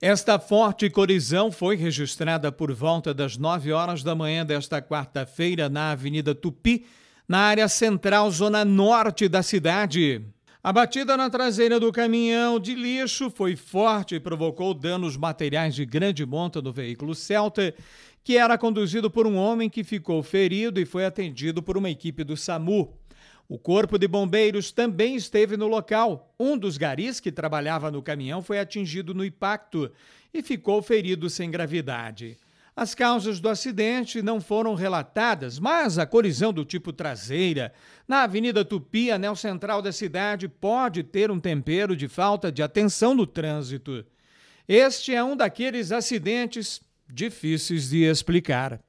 Esta forte colisão foi registrada por volta das 9 horas da manhã desta quarta-feira na Avenida Tupi, na área central, zona norte da cidade. A batida na traseira do caminhão de lixo foi forte e provocou danos materiais de grande monta no veículo Celta, que era conduzido por um homem que ficou ferido e foi atendido por uma equipe do SAMU. O Corpo de Bombeiros também esteve no local. Um dos garis que trabalhava no caminhão foi atingido no impacto e ficou ferido sem gravidade. As causas do acidente não foram relatadas, mas a colisão do tipo traseira na Avenida Tupi, anel central da cidade, pode ter um tempero de falta de atenção no trânsito. Este é um daqueles acidentes difíceis de explicar.